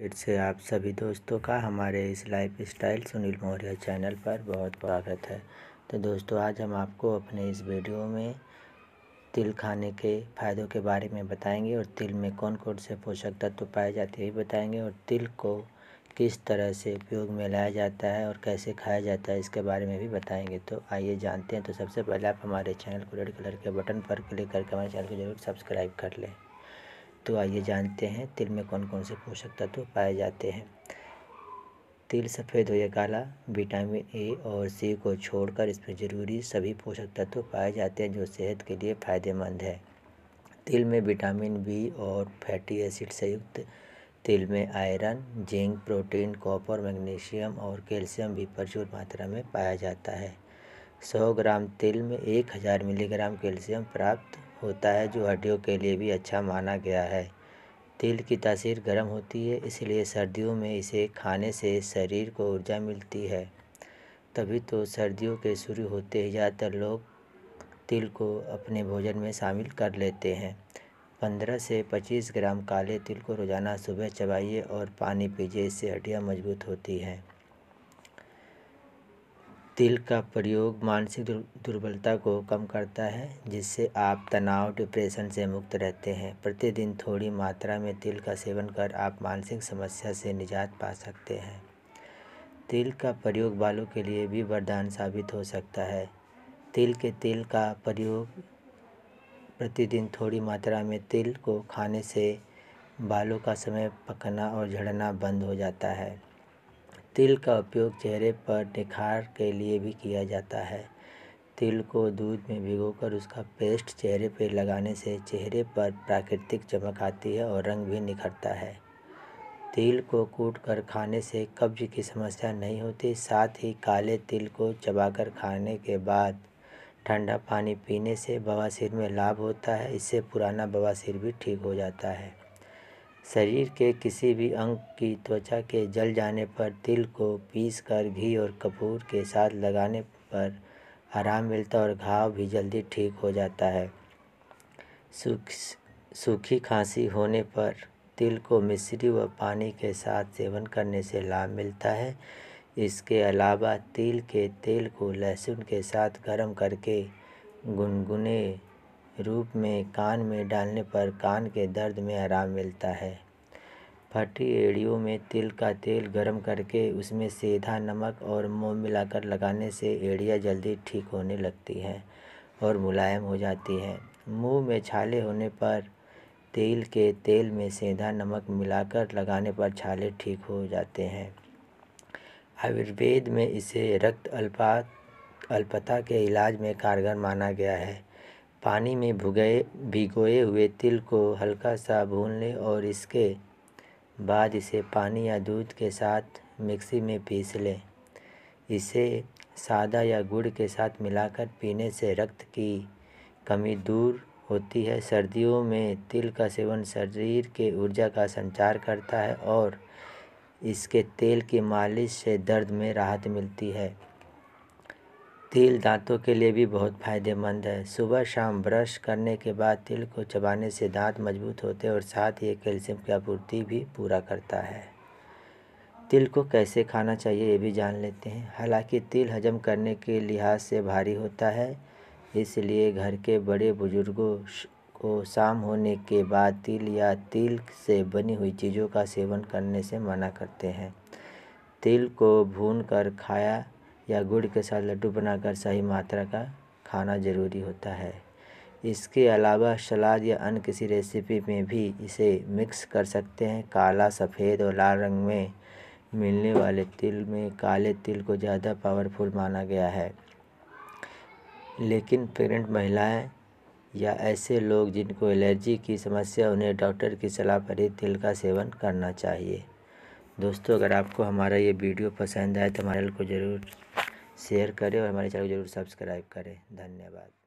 फिर से आप सभी दोस्तों का हमारे इस lifestyle Sunil Maurya channel पर बहुत स्वागत है तो दोस्तों आज हम आपको अपने इस वीडियो में तिल खाने के फ़ायदों के बारे में बताएंगे और तिल में कौन कौन से पोषक तत्व पाए जाते हैं बताएंगे और तिल को किस तरह से उपयोग में लाया जाता है और कैसे खाया जाता है इसके बारे में भी बताएंगे तो आइए जानते हैं तो सबसे पहले आप हमारे चैनल को रेड कलर के बटन पर क्लिक करके हमारे चैनल को जरूर सब्सक्राइब कर लें तो आइए जानते हैं तिल में कौन कौन से पोषक तत्व पाए जाते हैं तिल सफ़ेद हो या काला विटामिन ए और सी को छोड़कर इसमें ज़रूरी सभी पोषक तत्व पाए जाते हैं जो सेहत के लिए फ़ायदेमंद है तिल में विटामिन बी और फैटी एसिड संयुक्त तिल में iron zinc protein copper magnesium और कैल्शियम भी प्रचुर मात्रा में पाया जाता है सौ ग्राम तिल में एक हज़ार मिलीग्राम कैल्शियम प्राप्त होता है जो हड्डियों के लिए भी अच्छा माना गया है तिल की तासीर गर्म होती है इसलिए सर्दियों में इसे खाने से शरीर को ऊर्जा मिलती है तभी तो सर्दियों के शुरू होते ही ज़्यादातर लोग तिल को अपने भोजन में शामिल कर लेते हैं पंद्रह से पच्चीस ग्राम काले तिल को रोज़ाना सुबह चबाइए और पानी पीजिए इससे हड्डियाँ मजबूत होती हैं तिल का प्रयोग मानसिक दुर्बलता को कम करता है जिससे आप तनाव डिप्रेशन से मुक्त रहते हैं प्रतिदिन थोड़ी मात्रा में तिल का सेवन कर आप मानसिक समस्या से निजात पा सकते हैं तिल का प्रयोग बालों के लिए भी वरदान साबित हो सकता है तिल के तिल का प्रयोग प्रतिदिन थोड़ी मात्रा में तिल को खाने से बालों का समय पकना और झड़ना बंद हो जाता है तिल का उपयोग चेहरे पर निखार के लिए भी किया जाता है तिल को दूध में भिगोकर उसका पेस्ट चेहरे पर लगाने से चेहरे पर प्राकृतिक चमक आती है और रंग भी निखरता है तिल को कूट कर खाने से कब्ज की समस्या नहीं होती साथ ही काले तिल को चबाकर खाने के बाद ठंडा पानी पीने से बवासीर में लाभ होता है इससे पुराना बवासीर भी ठीक हो जाता है शरीर के किसी भी अंग की त्वचा के जल जाने पर तिल को पीस कर घी और कपूर के साथ लगाने पर आराम मिलता है और घाव भी जल्दी ठीक हो जाता है सूखी खांसी होने पर तिल को मिश्री व पानी के साथ सेवन करने से लाभ मिलता है इसके अलावा तिल के तेल को लहसुन के साथ गर्म करके गुनगुने रूप में कान में डालने पर कान के दर्द में आराम मिलता है फटी एड़ियों में तिल का तेल गर्म करके उसमें सीधा नमक और मोम मिलाकर लगाने से एड़ियाँ जल्दी ठीक होने लगती हैं और मुलायम हो जाती हैं मुंह में छाले होने पर तिल के तेल में सीधा नमक मिलाकर लगाने पर छाले ठीक हो जाते हैं आयुर्वेद में इसे रक्त अल्पा अल्पता के इलाज में कारगर माना गया है पानी में भुगए भिगोए हुए तिल को हल्का सा भून लें और इसके बाद इसे पानी या दूध के साथ मिक्सी में पीस लें इसे सादा या गुड़ के साथ मिलाकर पीने से रक्त की कमी दूर होती है सर्दियों में तिल का सेवन शरीर के ऊर्जा का संचार करता है और इसके तेल की मालिश से दर्द में राहत मिलती है तिल दांतों के लिए भी बहुत फायदेमंद है सुबह शाम ब्रश करने के बाद तिल को चबाने से दांत मजबूत होते हैं और साथ ही कैल्शियम की आपूर्ति भी पूरा करता है तिल को कैसे खाना चाहिए ये भी जान लेते हैं हालांकि तिल हजम करने के लिहाज से भारी होता है इसलिए घर के बड़े बुजुर्गों को शाम होने के बाद तिल या तिल से बनी हुई चीज़ों का सेवन करने से मना करते हैं तिल को भून कर खाया या गुड़ के साथ लड्डू बनाकर सही मात्रा का खाना ज़रूरी होता है इसके अलावा सलाद या अन्य किसी रेसिपी में भी इसे मिक्स कर सकते हैं काला सफ़ेद और लाल रंग में मिलने वाले तिल में काले तिल को ज़्यादा पावरफुल माना गया है लेकिन प्रेगनेंट महिलाएं या ऐसे लोग जिनको एलर्जी की समस्या उन्हें डॉक्टर की सलाह पर ही तिल का सेवन करना चाहिए दोस्तों अगर आपको हमारा ये वीडियो पसंद आए तो हमारे को ज़रूर शेयर करें और हमारे चैनल को जरूर सब्सक्राइब करें धन्यवाद